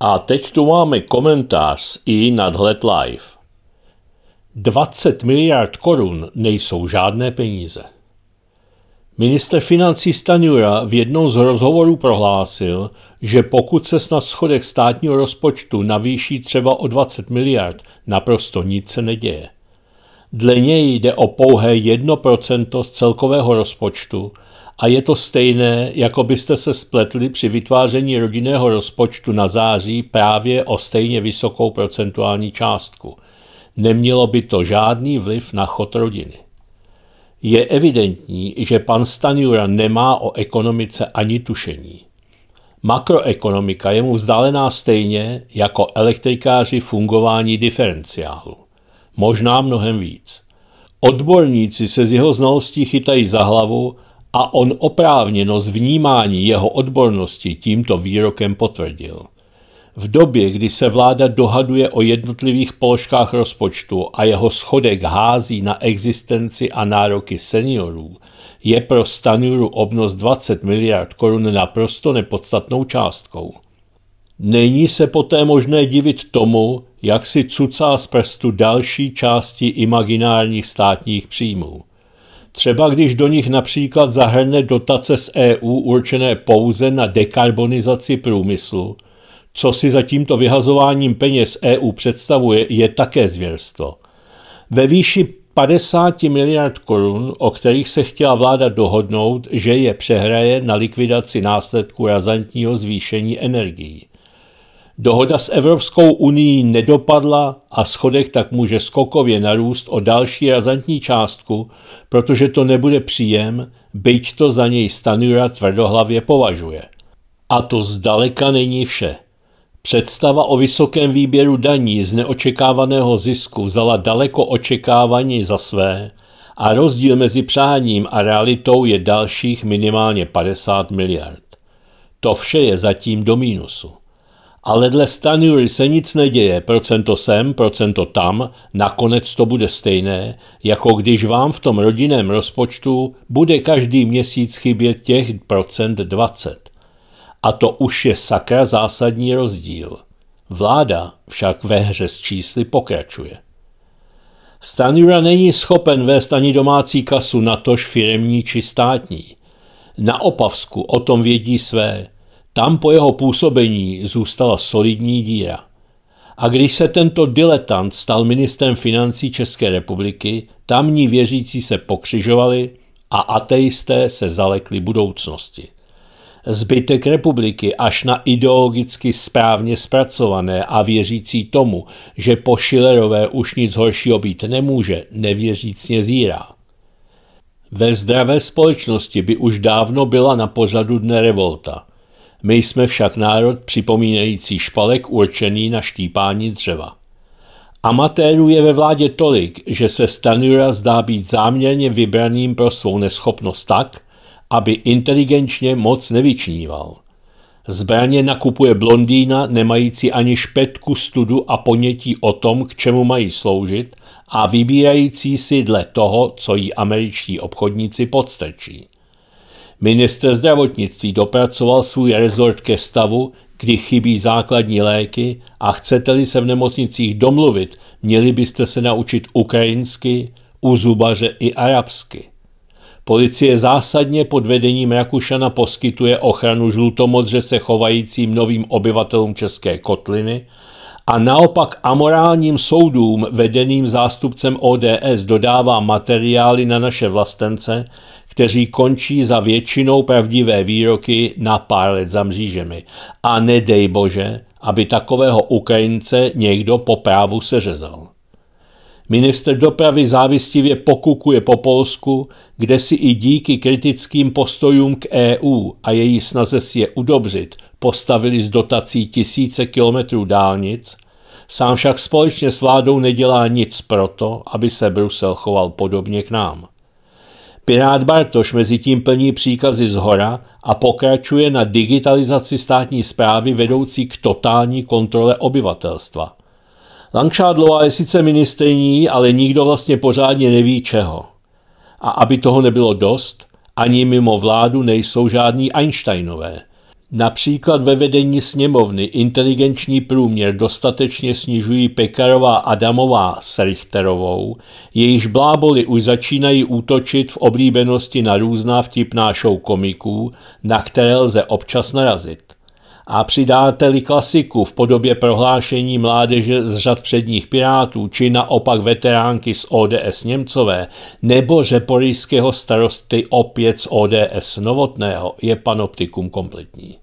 A teď tu máme komentář z i nadhled live. 20 miliard korun nejsou žádné peníze. Minister financí Stanjura v jednom z rozhovorů prohlásil, že pokud se snad schodek státního rozpočtu navýší třeba o 20 miliard, naprosto nic se neděje. Dle něj jde o pouhé 1% z celkového rozpočtu a je to stejné, jako byste se spletli při vytváření rodinného rozpočtu na září právě o stejně vysokou procentuální částku – Nemělo by to žádný vliv na chod rodiny. Je evidentní, že pan Stanjura nemá o ekonomice ani tušení. Makroekonomika je mu vzdálená stejně jako elektrikáři fungování diferenciálu. Možná mnohem víc. Odborníci se z jeho znalostí chytají za hlavu a on oprávněnost vnímání jeho odbornosti tímto výrokem potvrdil. V době, kdy se vláda dohaduje o jednotlivých položkách rozpočtu a jeho schodek hází na existenci a nároky seniorů, je pro Stanuru obnos 20 miliard korun naprosto nepodstatnou částkou. Není se poté možné divit tomu, jak si cucá z prstu další části imaginárních státních příjmů. Třeba když do nich například zahrne dotace z EU určené pouze na dekarbonizaci průmyslu, co si za tímto vyhazováním peněz EU představuje, je také zvěrstvo. Ve výši 50 miliard korun, o kterých se chtěla vláda dohodnout, že je přehraje na likvidaci následků razantního zvýšení energií. Dohoda s Evropskou unii nedopadla a schodek tak může skokově narůst o další razantní částku, protože to nebude příjem, byť to za něj Stanura tvrdohlavě považuje. A to zdaleka není vše. Představa o vysokém výběru daní z neočekávaného zisku vzala daleko očekávání za své a rozdíl mezi přáním a realitou je dalších minimálně 50 miliard. To vše je zatím do mínusu. Ale dle Stanury se nic neděje, procento sem, procento tam, nakonec to bude stejné, jako když vám v tom rodinném rozpočtu bude každý měsíc chybět těch procent 20. A to už je sakra zásadní rozdíl. Vláda však ve hře s čísly pokračuje. Stanura není schopen vést ani domácí kasu, na tož firemní či státní. Na Opavsku o tom vědí své. Tam po jeho působení zůstala solidní díra. A když se tento diletant stal ministrem financí České republiky, tamní věřící se pokřižovali a ateisté se zalekli budoucnosti. Zbytek republiky, až na ideologicky správně zpracované a věřící tomu, že po Schillerové už nic horšího být nemůže, nevěřícně zírá. Ve zdravé společnosti by už dávno byla na pořadu dne revolta. My jsme však národ připomínající špalek určený na štípání dřeva. Amatérů je ve vládě tolik, že se Stanura zdá být záměrně vybraným pro svou neschopnost tak, aby inteligenčně moc nevyčníval. Zbraně nakupuje blondýna, nemající ani špetku studu a ponětí o tom, k čemu mají sloužit a vybírající si dle toho, co jí američtí obchodníci podstrčí. Minister zdravotnictví dopracoval svůj rezort ke stavu, kdy chybí základní léky a chcete-li se v nemocnicích domluvit, měli byste se naučit ukrajinsky, u zubaře i arabsky. Policie zásadně pod vedením Rakušana poskytuje ochranu žlutomodře se chovajícím novým obyvatelům České kotliny a naopak amorálním soudům vedeným zástupcem ODS dodává materiály na naše vlastence, kteří končí za většinou pravdivé výroky na pár let za mřížemi. A nedej bože, aby takového Ukrajince někdo po právu seřezal. Minister dopravy závistivě pokukuje po Polsku, kde si i díky kritickým postojům k EU a její snaze si je udobřit postavili z dotací tisíce kilometrů dálnic, sám však společně s vládou nedělá nic proto, aby se Brusel choval podobně k nám. Pirát Bartoš mezi tím plní příkazy z hora a pokračuje na digitalizaci státní zprávy vedoucí k totální kontrole obyvatelstva. Langšádlová je sice ministrní, ale nikdo vlastně pořádně neví čeho. A aby toho nebylo dost, ani mimo vládu nejsou žádní Einsteinové. Například ve vedení sněmovny inteligenční průměr dostatečně snižují Pekarová Adamová s Richterovou, jejíž bláboli už začínají útočit v oblíbenosti na různá vtipná show komiků, na které lze občas narazit a přidáte-li klasiku v podobě prohlášení mládeže z řad předních pirátů či naopak veteránky z ODS Němcové nebo řeporijského starosty opět z ODS Novotného, je panoptikum kompletní.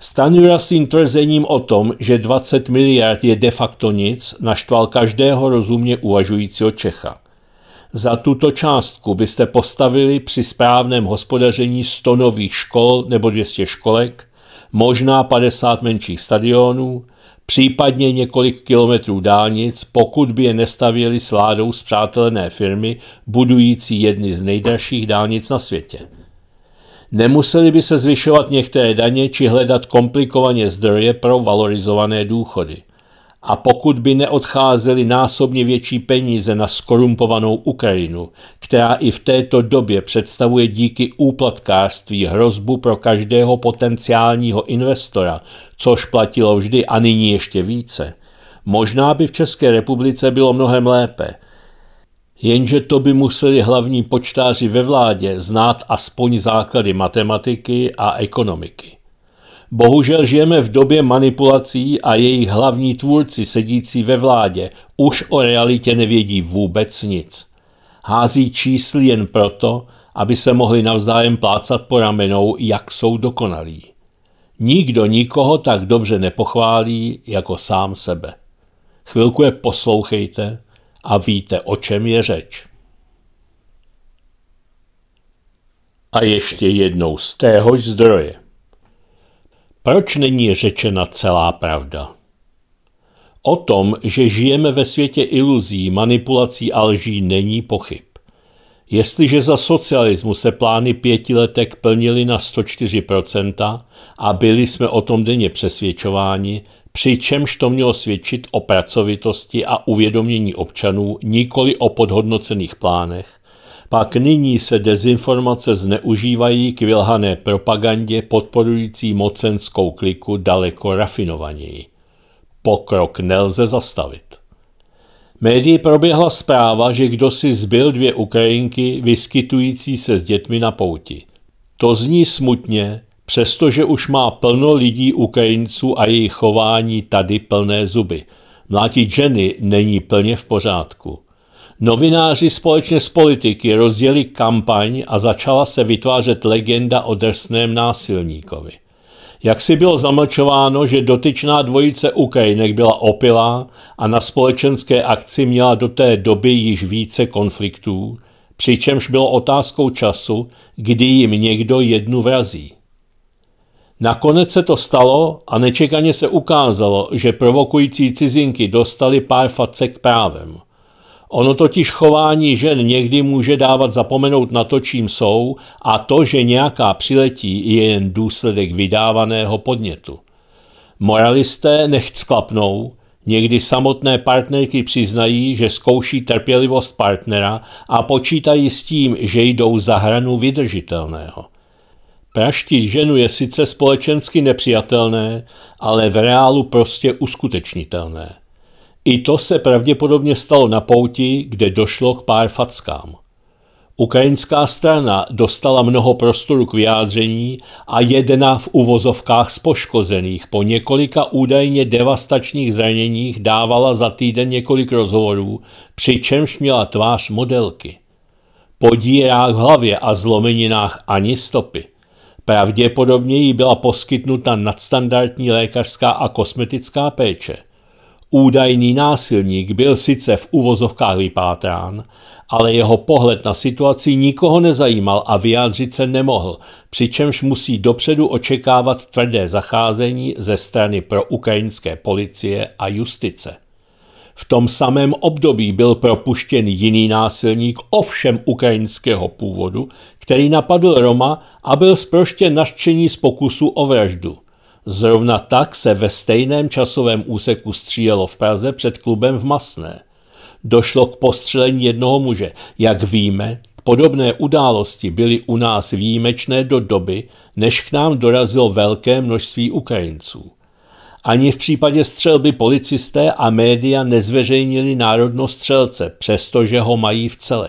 Stanjura svým tvrzením o tom, že 20 miliard je de facto nic, naštval každého rozumně uvažujícího Čecha. Za tuto částku byste postavili při správném hospodaření 100 nových škol nebo 200 školek, možná 50 menších stadionů, případně několik kilometrů dálnic, pokud by je nestavili s ládou zpřátelené firmy, budující jedny z nejdražších dálnic na světě. Nemuseli by se zvyšovat některé daně či hledat komplikovaně zdroje pro valorizované důchody a pokud by neodcházely násobně větší peníze na skorumpovanou Ukrajinu, která i v této době představuje díky úplatkářství hrozbu pro každého potenciálního investora, což platilo vždy a nyní ještě více, možná by v České republice bylo mnohem lépe. Jenže to by museli hlavní počtáři ve vládě znát aspoň základy matematiky a ekonomiky. Bohužel žijeme v době manipulací a jejich hlavní tvůrci sedící ve vládě už o realitě nevědí vůbec nic. Hází čísly jen proto, aby se mohli navzájem plácat po ramenou, jak jsou dokonalí. Nikdo nikoho tak dobře nepochválí jako sám sebe. Chvilku je poslouchejte a víte, o čem je řeč. A ještě jednou z téhož zdroje. Proč není řečena celá pravda? O tom, že žijeme ve světě iluzí, manipulací a lží, není pochyb. Jestliže za socialismu se plány pětiletek plnily na 104% a byli jsme o tom denně přesvědčováni, přičemž to mělo svědčit o pracovitosti a uvědomění občanů, nikoli o podhodnocených plánech, pak nyní se dezinformace zneužívají k vylhané propagandě podporující mocenskou kliku daleko rafinovaněji. Pokrok nelze zastavit. Médii proběhla zpráva, že kdo si zbyl dvě Ukrajinky vyskytující se s dětmi na pouti. To zní smutně, přestože už má plno lidí Ukrajinců a jejich chování tady plné zuby. Mlátí Jenny není plně v pořádku. Novináři společně s politiky rozjeli kampaň a začala se vytvářet legenda o drsném násilníkovi. Jak si bylo zamlčováno, že dotyčná dvojice Ukrajinek byla opilá a na společenské akci měla do té doby již více konfliktů, přičemž bylo otázkou času, kdy jim někdo jednu vrazí. Nakonec se to stalo a nečekaně se ukázalo, že provokující cizinky dostali pár facek právem – Ono totiž chování žen někdy může dávat zapomenout na to, čím jsou, a to, že nějaká přiletí, je jen důsledek vydávaného podnětu. Moralisté nechť sklapnou, někdy samotné partnerky přiznají, že zkouší trpělivost partnera a počítají s tím, že jdou za hranu vydržitelného. Praštit ženu je sice společensky nepřijatelné, ale v reálu prostě uskutečnitelné. I to se pravděpodobně stalo na pouti, kde došlo k pár fackám. Ukrajinská strana dostala mnoho prostoru k vyjádření a jedna v uvozovkách z poškozených po několika údajně devastačních zraněních dávala za týden několik rozhovorů, přičemž měla tvář modelky. Po dírách v hlavě a zlomeninách ani stopy. Pravděpodobně jí byla poskytnuta nadstandardní lékařská a kosmetická péče – Údajný násilník byl sice v uvozovkách vypátrán, ale jeho pohled na situaci nikoho nezajímal a vyjádřit se nemohl, přičemž musí dopředu očekávat tvrdé zacházení ze strany pro ukrajinské policie a justice. V tom samém období byl propuštěn jiný násilník, ovšem ukrajinského původu, který napadl Roma a byl zproštěn naštění z pokusu o vraždu. Zrovna tak se ve stejném časovém úseku střílelo v Praze před klubem v Masné. Došlo k postřelení jednoho muže. Jak víme, podobné události byly u nás výjimečné do doby, než k nám dorazilo velké množství Ukrajinců. Ani v případě střelby policisté a média nezveřejnili národnost střelce, přestože ho mají v celé.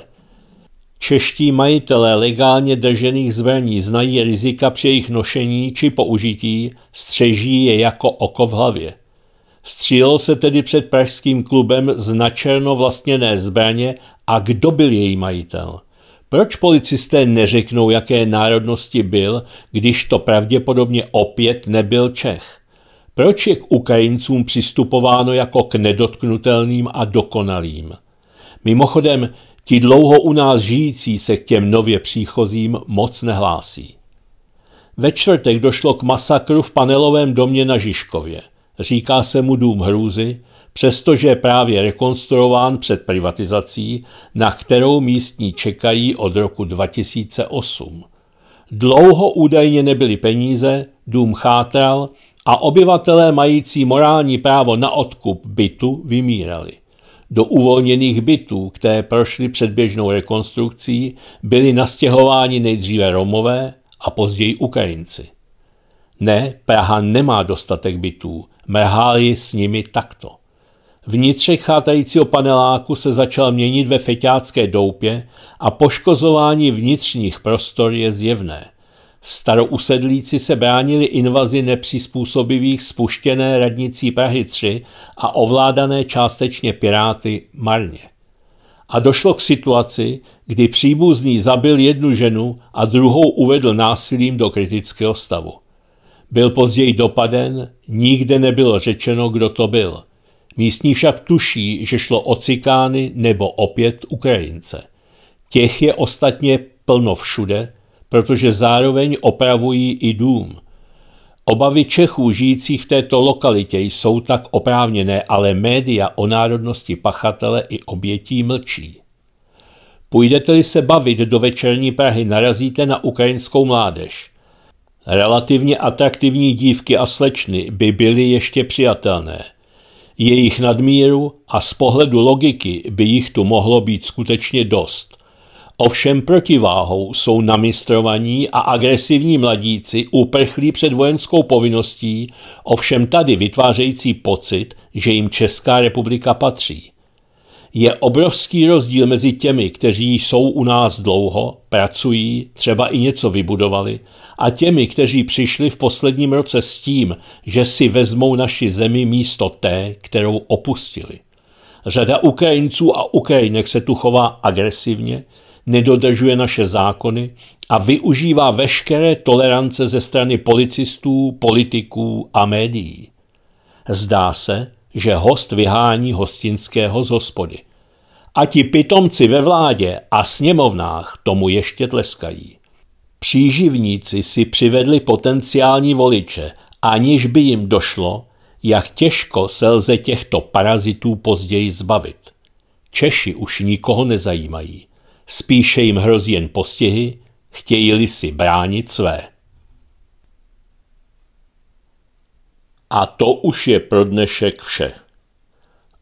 Čeští majitelé legálně držených zbraní znají rizika při jejich nošení či použití, střeží je jako oko v hlavě. Střílel se tedy před pražským klubem z načerno vlastněné zbraně a kdo byl její majitel? Proč policisté neřeknou, jaké národnosti byl, když to pravděpodobně opět nebyl Čech? Proč je k Ukrajincům přistupováno jako k nedotknutelným a dokonalým? Mimochodem, Ti dlouho u nás žijící se k těm nově příchozím moc nehlásí. Ve čtvrtek došlo k masakru v panelovém domě na Žižkově. Říká se mu dům hrůzy, přestože je právě rekonstruován před privatizací, na kterou místní čekají od roku 2008. Dlouho údajně nebyly peníze, dům chátral a obyvatelé mající morální právo na odkup bytu vymírali do uvolněných bytů, které prošly předběžnou rekonstrukcí, byli nastěhováni nejdříve Romové a později Ukrajinci. Ne, Praha nemá dostatek bytů, mrháli s nimi takto. Vnitřek chátajícího paneláku se začal měnit ve feťácké doupě a poškozování vnitřních prostor je zjevné. Starousedlíci se bránili invazi nepřizpůsobivých spuštěné radnicí Prahy 3 a ovládané částečně piráty marně. A došlo k situaci, kdy příbuzný zabil jednu ženu a druhou uvedl násilím do kritického stavu. Byl později dopaden, nikde nebylo řečeno, kdo to byl. Místní však tuší, že šlo o cikány nebo opět Ukrajince. Těch je ostatně plno všude – protože zároveň opravují i dům. Obavy Čechů žijících v této lokalitě jsou tak oprávněné, ale média o národnosti pachatele i obětí mlčí. Půjdete-li se bavit do večerní Prahy, narazíte na ukrajinskou mládež. Relativně atraktivní dívky a slečny by byly ještě přijatelné. Jejich nadmíru a z pohledu logiky by jich tu mohlo být skutečně dost. Ovšem protiváhou jsou namistrovaní a agresivní mladíci uprchlí před vojenskou povinností, ovšem tady vytvářející pocit, že jim Česká republika patří. Je obrovský rozdíl mezi těmi, kteří jsou u nás dlouho, pracují, třeba i něco vybudovali, a těmi, kteří přišli v posledním roce s tím, že si vezmou naši zemi místo té, kterou opustili. Řada Ukrajinců a Ukrajinek se tu chová agresivně, nedodržuje naše zákony a využívá veškeré tolerance ze strany policistů, politiků a médií. Zdá se, že host vyhání hostinského z hospody. A ti pitomci ve vládě a sněmovnách tomu ještě tleskají. Příživníci si přivedli potenciální voliče, aniž by jim došlo, jak těžko se lze těchto parazitů později zbavit. Češi už nikoho nezajímají. Spíše jim hrozí jen postihy, chtějí-li si bránit své. A to už je pro dnešek vše.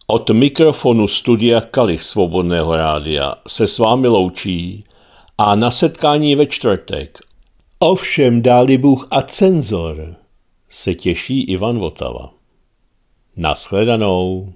Od mikrofonu studia Kalich Svobodného rádia se s vámi loučí a na setkání ve čtvrtek. Ovšem dáli Bůh a cenzor, se těší Ivan Votava. Naschledanou.